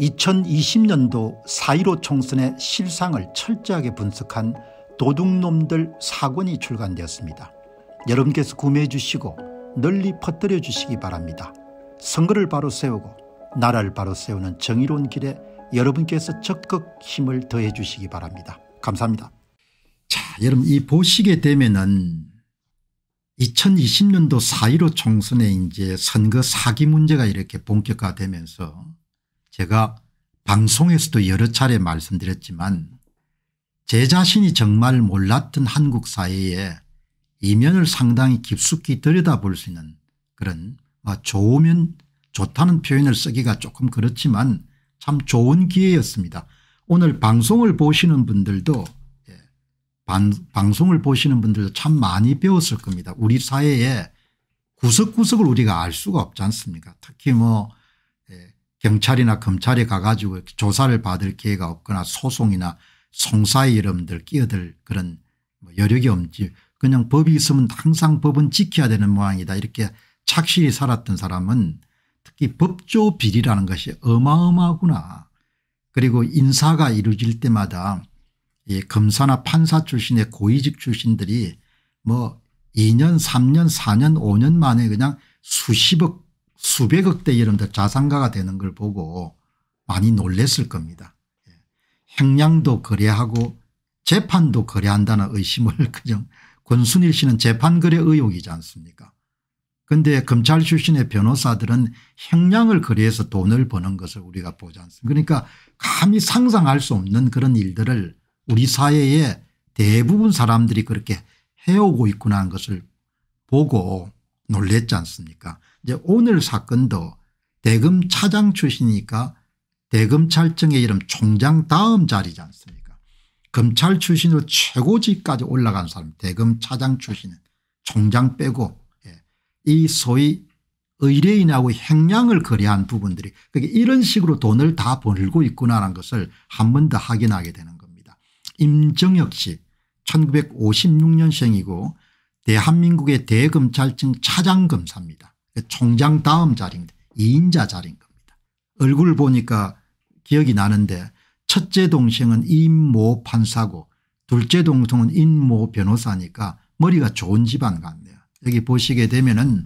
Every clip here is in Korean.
2020년도 4.15 총선의 실상을 철저하게 분석한 도둑놈들 사권이 출간되었습니다. 여러분께서 구매해 주시고 널리 퍼뜨려 주시기 바랍니다. 선거를 바로 세우고 나라를 바로 세우는 정의로운 길에 여러분께서 적극 힘을 더해 주시기 바랍니다. 감사합니다. 자 여러분 이 보시게 되면은 2020년도 4.15 총선에 이제 선거 사기 문제가 이렇게 본격화되면서 제가 방송에서도 여러 차례 말씀드렸지만 제 자신이 정말 몰랐던 한국 사회에 이면을 상당히 깊숙이 들여다볼 수 있는 그런 어, 좋으면 좋다는 표현을 쓰기가 조금 그렇지만 참 좋은 기회였습니다. 오늘 방송을 보시는 분들도 예, 방송을 보시는 분들도 참 많이 배웠을 겁니다. 우리 사회에 구석구석을 우리가 알 수가 없지 않습니까 특히 뭐 경찰이나 검찰에 가가지고 조사를 받을 기회가 없거나 소송이나 송사의 이름들 끼어들 그런 뭐 여력이 없지 그냥 법이 있으면 항상 법은 지켜야 되는 모양이다 이렇게 착실히 살았던 사람은 특히 법조 비리라는 것이 어마어마하구나 그리고 인사가 이루어질 때마다 이 검사나 판사 출신의 고위직 출신들이 뭐 2년 3년 4년 5년 만에 그냥 수십억 수백억 대 이런 데 자산가가 되는 걸 보고 많이 놀랬을 겁니다. 예. 행량도 거래하고 재판도 거래한다는 의심을 그냥 권순일 씨는 재판 거래 의혹이지 않습니까 그런데 검찰 출신의 변호사들은 형량을 거래해서 돈을 버는 것을 우리가 보지 않습니까 그러니까 감히 상상할 수 없는 그런 일들을 우리 사회의 대부분 사람들이 그렇게 해오고 있구나 하는 것을 보고 놀랬지 않습니까 이제 오늘 사건도 대검 차장 출신이니까 대검찰청의 이름 총장 다음 자리지 않습니까 검찰 출신으로 최고직까지 올라간 사람 대검 차장 출신은 총장 빼고 예. 이 소위 의뢰인하고 행량을 거래한 부분들이 그러니까 이런 식으로 돈을 다 벌고 있구나라는 것을 한 번 더 확인하게 되는 겁니다. 임정혁 씨 1956년생이고 대한민국의 대검찰청 차장검사입니다. 그 총장 다음 자리입니다. 2인자 자리인 겁니다. 얼굴 보니까 기억이 나는데 첫째 동생은 임모 판사고 둘째 동생은 임모 변호사니까 머리가 좋은 집안 같네요. 여기 보시게 되면 은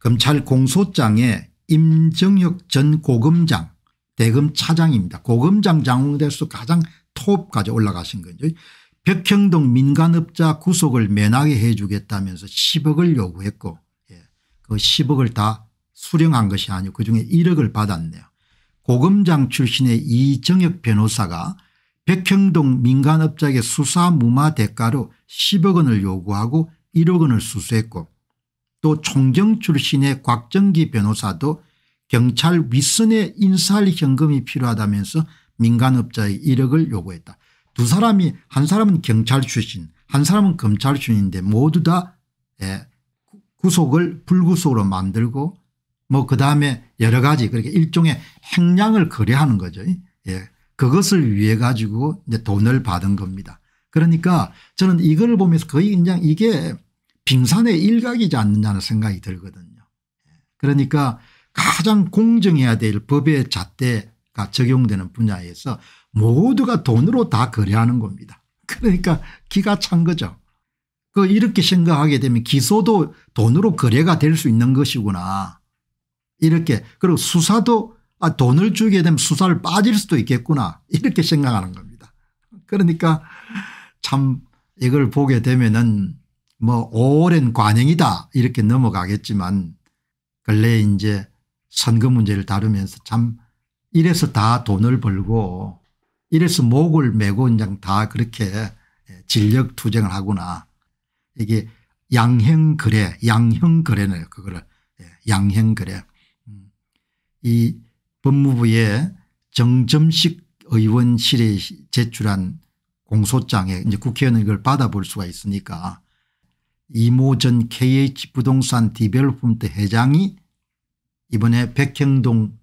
검찰 공소장에 임정혁 전 고검장 대검 차장입니다. 고검장 장홍대수 가장 톱까지 올라가신 거죠. 백형동 민간업자 구속을 면하게 해주겠다면서 10억을 요구했고 그 10억을 다 수령한 것이 아니고 그중에 1억을 받았네요. 고검장 출신의 이정혁 변호사가 백평동 민간업자에게 수사 무마 대가로 10억 원을 요구하고 1억 원을 수수했고 또 총경 출신의 곽정기 변호사도 경찰 윗선의 인사할 현금이 필요하다면서 민간업자의 1억을 요구했다. 두 사람이 한 사람은 경찰 출신 한 사람은 검찰 출신인데 모두 다 예, 구속을 불구속으로 만들고 뭐 그다음에 여러 가지 그렇게 일종의 행량을 거래하는 거죠. 예. 그것을 위해 가지고 이제 돈을 받은 겁니다. 그러니까 저는 이걸 보면서 거의 그냥 이게 빙산의 일각이지 않느냐는 생각이 들거든요. 예. 그러니까 가장 공정해야 될 법의 잣대가 적용되는 분야에서 모두가 돈으로 다 거래하는 겁니다. 그러니까 기가 찬 거죠. 그 이렇게 생각하게 되면 기소도 돈으로 거래가 될 수 있는 것이구나. 이렇게 그리고 수사도 아 돈을 주게 되면 수사를 빠질 수도 있겠구나 이렇게 생각하는 겁니다. 그러니까 참 이걸 보게 되면은 뭐 오랜 관행이다 이렇게 넘어가겠지만 근래 이제 선거 문제를 다루면서 참 이래서 다 돈을 벌고 이래서 목을 메고 그냥 다 그렇게 예, 진력 투쟁을 하구나 이게 양형거래, 양형거래네요. 그거를 예, 양형거래. 음. 이 법무부의 정점식 의원실에 제출한 공소장에 이제 국회의원은 이걸 받아볼 수가 있으니까 이모전 KH부동산 디벨롭먼트 회장이 이번에 백형동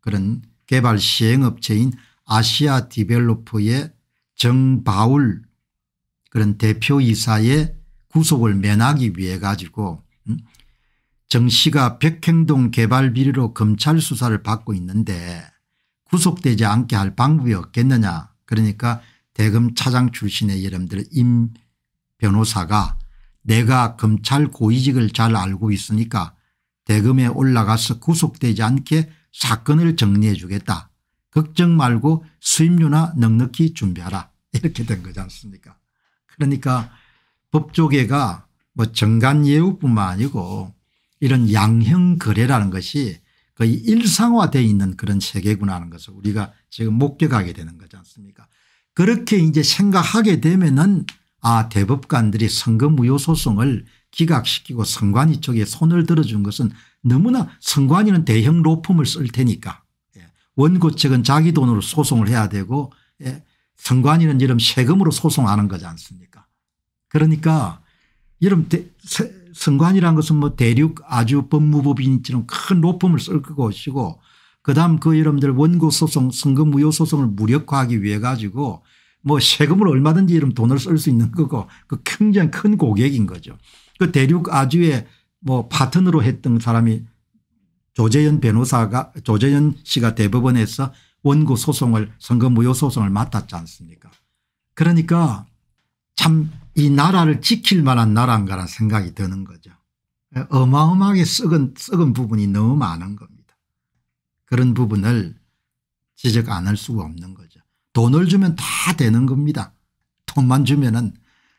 그런 개발 시행업체인 아시아 디벨로퍼의 정바울 그런 대표이사의 구속을 면하기 위해 가지고 음? 정 씨가 백행동 개발 비리로 검찰 수사를 받고 있는데 구속되지 않게 할 방법이 없겠느냐 그러니까 대검 차장 출신의 여러분들 임 변호사가 내가 검찰 고위직을 잘 알고 있으니까 대검에 올라가서 구속되지 않게 사건을 정리해 주겠다. 걱정 말고 수임료나 넉넉히 준비하라. 이렇게 된 거지 않습니까 그러니까 법조계가 뭐 정간예우뿐만 아니고 이런 양형거래라는 것이 거의 일상화되어 있는 그런 세계구나 하는 것을 우리가 지금 목격하게 되는 거지 않습니까 그렇게 이제 생각하게 되면은 아 대법관들이 선거무효 소송을 기각시키고 선관위 쪽에 손을 들어준 것은 너무나 선관위는 대형 로펌을 쓸 테니까 예, 원고 측은 자기 돈으로 소송을 해야 되고 예, 선관위는 이런 세금으로 소송하는 거지 않습니까 그러니까 여 이런 선관이라는 것은 뭐 대륙 아주 법무법인처럼 큰 로펌을 쓸 것이고 그다음 그 여러분들 원고 소송 선거 무효 소송을 무력화하기 위해 가지고 뭐 세금을 얼마든지 이런 돈을 쓸 수 있는 거고 그 굉장히 큰 고객인 거죠. 그 대륙 아주의 뭐 파트너로 했던 사람이 조재현 변호사가 조재현 씨가 대법원에서 원고 소송을 선거 무효 소송을 맡았지 않습니까 그러니까 참이 나라를 지킬 만한 나라인가라는 생각이 드는 거죠. 어마어마하게 썩은, 썩은 부분이 너무 많은 겁니다. 그런 부분을 지적 안 할 수가 없는 거죠. 돈을 주면 다 되는 겁니다. 돈만 주면은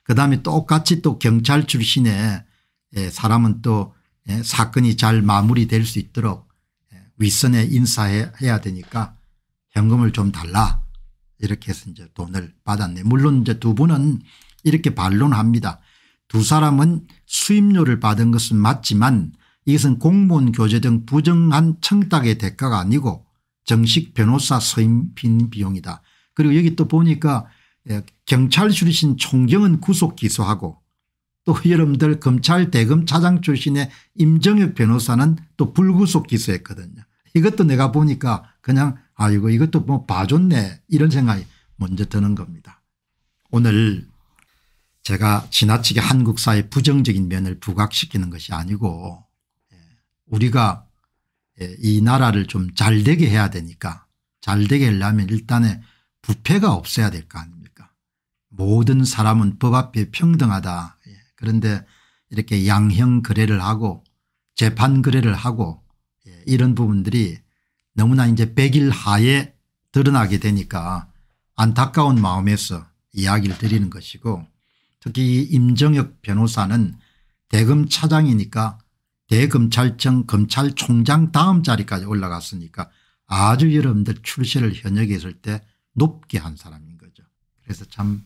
그 다음에 똑같이 또 경찰 출신의 예, 사람은 또 예, 사건이 잘 마무리될 수 있도록 예, 윗선에 인사해야 되니까 현금을 좀 달라 이렇게 해서 이제 돈을 받았네. 물론 이제 두 분은 이렇게 반론합니다. 두 사람은 수임료를 받은 것은 맞지만 이것은 공무원 교제 등 부정한 청탁의 대가가 아니고 정식 변호사 서임빈 비용이다. 그리고 여기 또 보니까 예, 경찰 출신 총경은 구속 기소하고 또 여러분들 검찰 대검 차장 출신의 임정혁 변호사는 또 불구속 기소했거든요. 이것도 내가 보니까 그냥 아이고 이것도 뭐 봐줬네 이런 생각이 먼저 드는 겁니다. 오늘 제가 지나치게 한국 사의 부정적인 면을 부각시키는 것이 아니고 예, 우리가 예, 이 나라를 좀 잘되게 해야 되니까 잘되게 하려면 일단에 부패가 없어야 될 거 아닙니까 모든 사람은 법 앞에 평등하다 예, 그런데 이렇게 양형 거래를 하고 재판 거래를 하고 이런 부분들이 너무나 이제 백일 하에 드러나게 되니까 안타까운 마음에서 이야기를 드리는 것이고 특히 임정혁 변호사는 대검 차장이니까 대검찰청 검찰총장 다음 자리까지 올라갔으니까 아주 여러분들 출세를 현역에 있을 때 높게 한 사람인 거죠. 그래서 참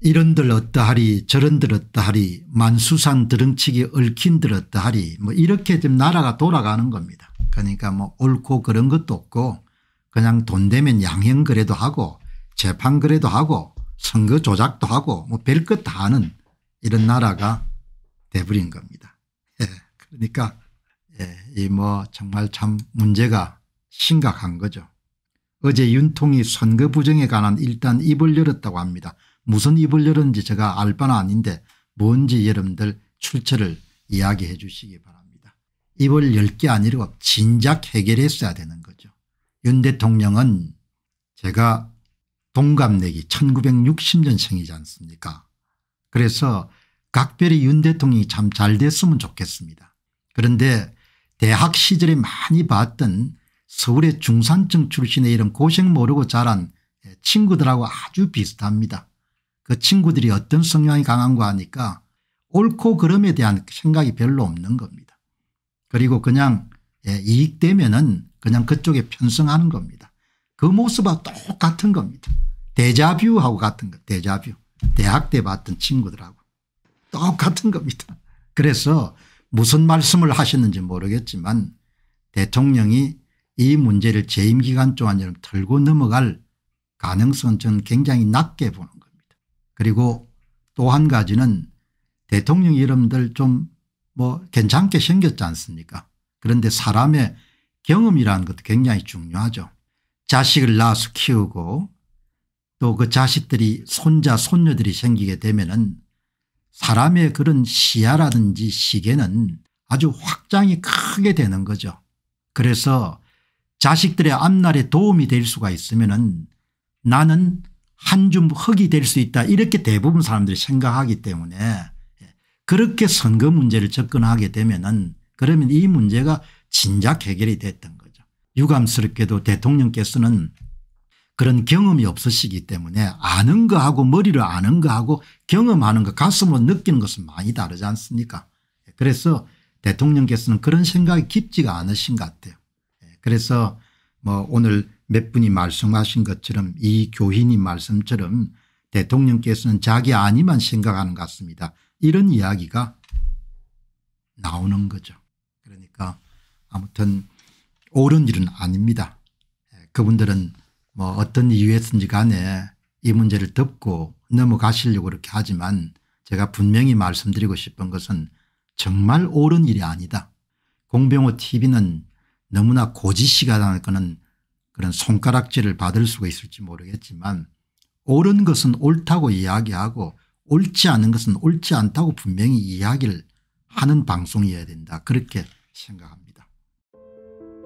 이런들 어떠하리 저런들 어떠하리 만수산 드렁치기 얽힌들 어떠하리 뭐 이렇게 지금 나라가 돌아가는 겁니다. 그러니까 뭐 옳고 그런 것도 없고 그냥 돈 되면 양형 그래도 하고 재판 그래도 하고 선거 조작도 하고 뭐 별 것 다 하는 이런 나라가 돼버린 겁니다. 예. 그러니까 예. 이뭐 정말 참 문제가 심각한 거죠. 어제 윤통이 선거 부정에 관한 일단 입을 열었다고 합니다. 무슨 입을 열었는지 제가 알 바는 아닌데 뭔지 여러분들 출처를 이야기해 주시기 바랍니다. 입을 열 게 아니라 진작 해결했어야 되는 거죠. 윤 대통령은 제가 동갑내기 1960년생이지 않습니까 그래서 각별히 윤 대통령이 참 잘 됐으면 좋겠습니다. 그런데 대학 시절에 많이 봤던 서울의 중산층 출신의 이런 고생 모르고 자란 친구들하고 아주 비슷합니다. 그 친구들이 어떤 성향이 강한가 하니까 옳고 그름에 대한 생각이 별로 없는 겁니다. 그리고 그냥 예, 이익되면 은 그냥 그쪽에 편성하는 겁니다. 그모습과 똑같은 겁니다. 데자뷰하고 같은 거 데자뷰. 대학 때 봤던 친구들하고 똑같은 겁니다. 그래서 무슨 말씀을 하셨는지 모르겠지만 대통령이 이 문제를 재임 기간 동안처럼 털고 넘어갈 가능성은 저는 굉장히 낮게 보는 겁니다. 그리고 또 한 가지는 대통령 이름들 좀 뭐 괜찮게 생겼지 않습니까 그런데 사람의 경험이라는 것도 굉장히 중요하죠. 자식을 낳아서 키우고 또 그 자식들이 손자 손녀들이 생기게 되면은 사람의 그런 시야라든지 시계는 아주 확장이 크게 되는 거죠. 그래서 자식들의 앞날에 도움이 될 수가 있으면은 나는 한줌 흙이 될 수 있다 이렇게 대부분 사람들이 생각하기 때문에 그렇게 선거 문제를 접근하게 되면은 그러면 이 문제가 진작 해결이 됐던 거죠. 유감스럽게도 대통령께서는 그런 경험이 없으시기 때문에 아는 거하고 머리를 아는 거하고 경험하는 거 가슴으로 느끼는 것은 많이 다르지 않습니까 예, 그래서 대통령께서는 그런 생각이 깊지가 않으신 것 같아요. 예, 그래서 뭐 오늘 몇 분이 말씀하신 것처럼 이 교인님 말씀처럼 대통령께서는 자기 아니만 생각하는 것 같습니다. 이런 이야기가 나오는 거죠. 그러니까 아무튼 옳은 일은 아닙니다. 그분들은 뭐 어떤 이유였든지 간에 이 문제를 덮고 넘어가시려고 그렇게 하지만 제가 분명히 말씀드리고 싶은 것은 정말 옳은 일이 아니다. 공병호 tv는 너무나 고지시가당할 거는 그런 손가락질을 받을 수가 있을지 모르겠지만 옳은 것은 옳다고 이야기하고 옳지 않은 것은 옳지 않다고 분명히 이야기를 하는 방송이어야 된다 그렇게 생각합니다.